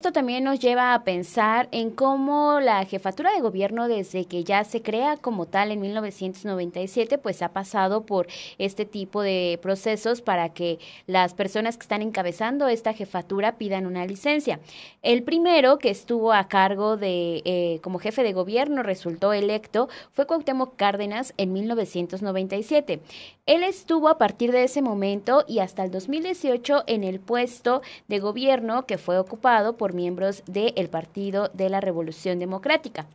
Esto también nos lleva a pensar en cómo la jefatura de gobierno desde que ya se crea como tal en 1997, pues ha pasado por este tipo de procesos para que las personas que están encabezando esta jefatura pidan una licencia. El primero que estuvo a cargo de eh, como jefe de gobierno resultó electo fue Cuauhtémoc Cárdenas en 1997. Él estuvo a partir de ese momento y hasta el 2018 en el puesto de gobierno que fue ocupado por miembros del Partido de la Revolución Democrática.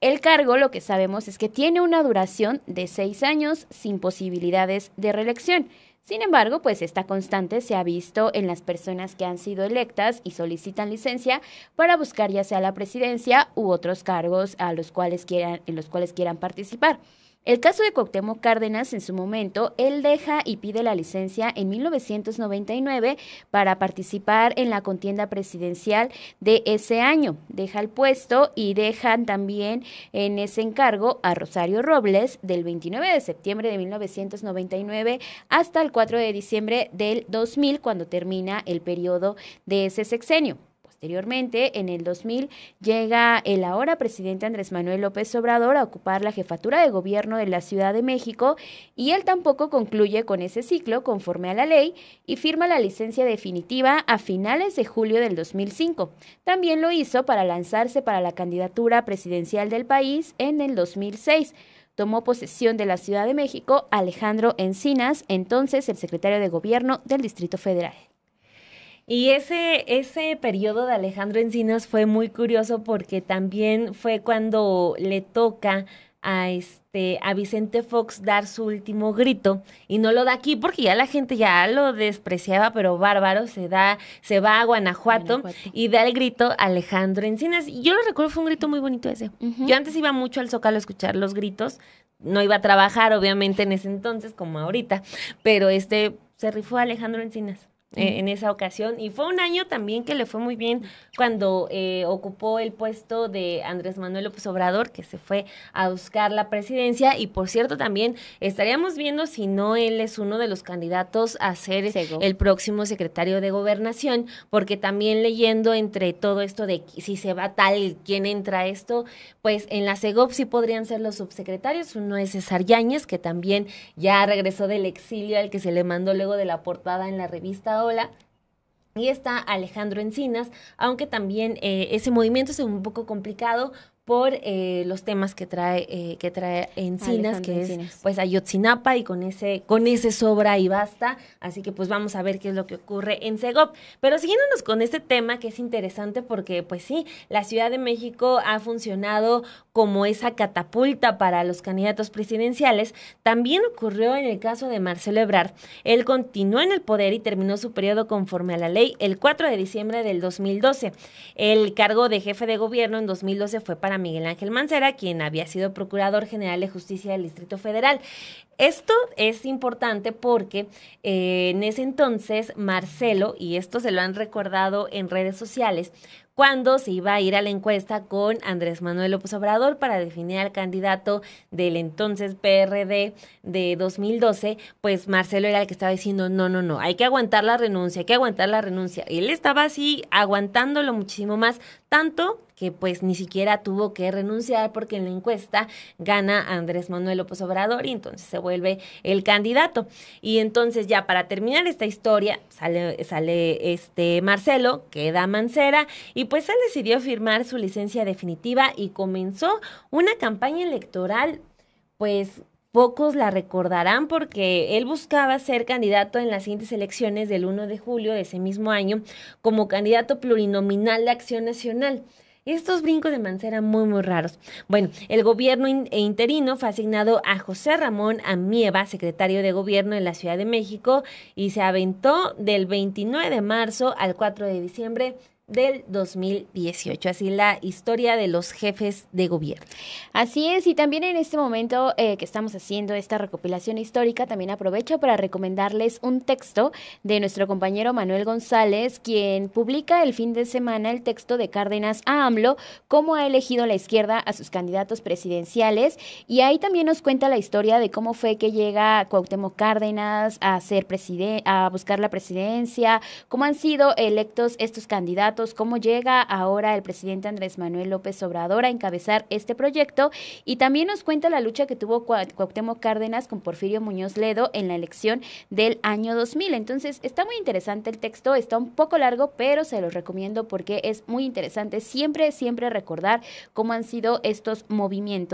El cargo, lo que sabemos es que tiene una duración de seis años sin posibilidades de reelección. Sin embargo, pues esta constante se ha visto en las personas que han sido electas y solicitan licencia para buscar ya sea la presidencia u otros cargos a los cuales quieran, en los cuales quieran participar. El caso de Coctemo Cárdenas, en su momento, él deja y pide la licencia en 1999 para participar en la contienda presidencial de ese año. Deja el puesto y dejan también en ese encargo a Rosario Robles del 29 de septiembre de 1999 hasta el 4 de diciembre del 2000 cuando termina el periodo de ese sexenio. Posteriormente, en el 2000, llega el ahora presidente Andrés Manuel López Obrador a ocupar la jefatura de gobierno de la Ciudad de México y él tampoco concluye con ese ciclo conforme a la ley y firma la licencia definitiva a finales de julio del 2005. También lo hizo para lanzarse para la candidatura presidencial del país en el 2006 tomó posesión de la Ciudad de México Alejandro Encinas, entonces el secretario de Gobierno del Distrito Federal. Y ese, ese periodo de Alejandro Encinas fue muy curioso porque también fue cuando le toca a este a Vicente Fox dar su último grito y no lo da aquí porque ya la gente ya lo despreciaba pero bárbaro se da se va a Guanajuato, y da el grito Alejandro Encinas y yo lo recuerdo fue un grito muy bonito ese yo antes iba mucho al Zócalo a escuchar los gritos no iba a trabajar obviamente en ese entonces como ahorita pero este se rifó Alejandro Encinas en esa ocasión. Y fue un año también que le fue muy bien cuando eh, ocupó el puesto de Andrés Manuel López Obrador, que se fue a buscar la presidencia. Y por cierto, también estaríamos viendo si no él es uno de los candidatos a ser el próximo secretario de gobernación, porque también leyendo entre todo esto de si se va tal, quién entra esto, pues en la SEGOP sí podrían ser los subsecretarios. Uno es César Yáñez, que también ya regresó del exilio al que se le mandó luego de la portada en la revista Hola, y está Alejandro Encinas, aunque también eh, ese movimiento es un poco complicado por eh, los temas que trae eh, que trae Encinas, que es pues Ayotzinapa y con ese con ese sobra y basta, así que pues vamos a ver qué es lo que ocurre en Segop. Pero siguiéndonos con este tema que es interesante porque pues sí, la Ciudad de México ha funcionado como esa catapulta para los candidatos presidenciales, también ocurrió en el caso de Marcelo Ebrard. Él continuó en el poder y terminó su periodo conforme a la ley el 4 de diciembre del 2012. El cargo de jefe de gobierno en 2012 fue para Miguel Ángel Mancera, quien había sido Procurador General de Justicia del Distrito Federal. Esto es importante porque eh, en ese entonces Marcelo, y esto se lo han recordado en redes sociales, cuando se iba a ir a la encuesta con Andrés Manuel López Obrador para definir al candidato del entonces PRD de 2012, pues Marcelo era el que estaba diciendo, no, no, no, hay que aguantar la renuncia, hay que aguantar la renuncia. Él estaba así aguantándolo muchísimo más, tanto que pues ni siquiera tuvo que renunciar porque en la encuesta gana Andrés Manuel López Obrador y entonces se vuelve el candidato. Y entonces ya para terminar esta historia sale, sale este Marcelo, queda Mancera y pues él decidió firmar su licencia definitiva y comenzó una campaña electoral, pues pocos la recordarán porque él buscaba ser candidato en las siguientes elecciones del 1 de julio de ese mismo año como candidato plurinominal de Acción Nacional. Estos brincos de mancera muy, muy raros. Bueno, el gobierno e interino fue asignado a José Ramón Amieva, secretario de gobierno en la Ciudad de México, y se aventó del 29 de marzo al 4 de diciembre del 2018. Así la historia de los jefes de gobierno. Así es, y también en este momento eh, que estamos haciendo esta recopilación histórica, también aprovecho para recomendarles un texto de nuestro compañero Manuel González, quien publica el fin de semana el texto de Cárdenas a AMLO, cómo ha elegido la izquierda a sus candidatos presidenciales, y ahí también nos cuenta la historia de cómo fue que llega Cuauhtémoc Cárdenas a ser presidente, a buscar la presidencia, cómo han sido electos estos candidatos cómo llega ahora el presidente Andrés Manuel López Obrador a encabezar este proyecto y también nos cuenta la lucha que tuvo Cuauhtémoc Cárdenas con Porfirio Muñoz Ledo en la elección del año 2000. Entonces, está muy interesante el texto, está un poco largo, pero se los recomiendo porque es muy interesante siempre, siempre recordar cómo han sido estos movimientos